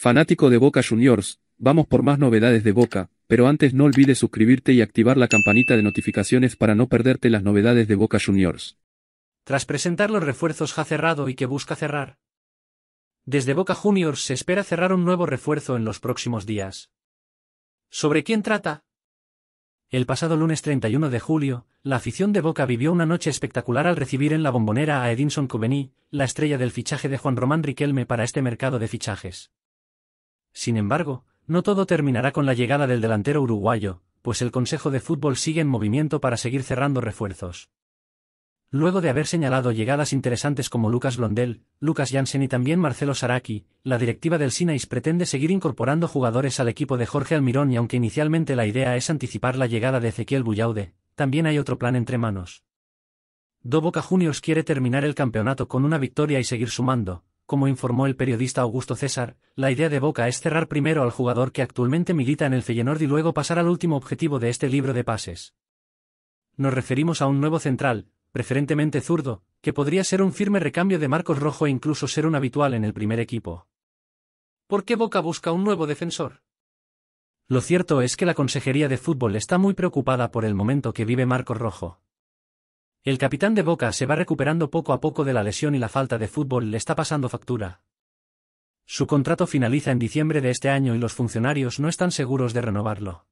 Fanático de Boca Juniors, vamos por más novedades de Boca, pero antes no olvides suscribirte y activar la campanita de notificaciones para no perderte las novedades de Boca Juniors. Tras presentar los refuerzos ha cerrado y que busca cerrar. Desde Boca Juniors se espera cerrar un nuevo refuerzo en los próximos días. ¿Sobre quién trata? El pasado lunes 31 de julio, la afición de Boca vivió una noche espectacular al recibir en la bombonera a Edinson Coveney, la estrella del fichaje de Juan Román Riquelme para este mercado de fichajes. Sin embargo, no todo terminará con la llegada del delantero uruguayo, pues el Consejo de Fútbol sigue en movimiento para seguir cerrando refuerzos. Luego de haber señalado llegadas interesantes como Lucas Blondel, Lucas Jansen y también Marcelo Saraki, la directiva del Sinais pretende seguir incorporando jugadores al equipo de Jorge Almirón y aunque inicialmente la idea es anticipar la llegada de Ezequiel Bullaude, también hay otro plan entre manos. Do Boca Juniors quiere terminar el campeonato con una victoria y seguir sumando, como informó el periodista Augusto César, la idea de Boca es cerrar primero al jugador que actualmente milita en el Feyenoord y luego pasar al último objetivo de este libro de pases. Nos referimos a un nuevo central, preferentemente zurdo, que podría ser un firme recambio de Marcos Rojo e incluso ser un habitual en el primer equipo. ¿Por qué Boca busca un nuevo defensor? Lo cierto es que la Consejería de Fútbol está muy preocupada por el momento que vive Marcos Rojo. El capitán de Boca se va recuperando poco a poco de la lesión y la falta de fútbol le está pasando factura. Su contrato finaliza en diciembre de este año y los funcionarios no están seguros de renovarlo.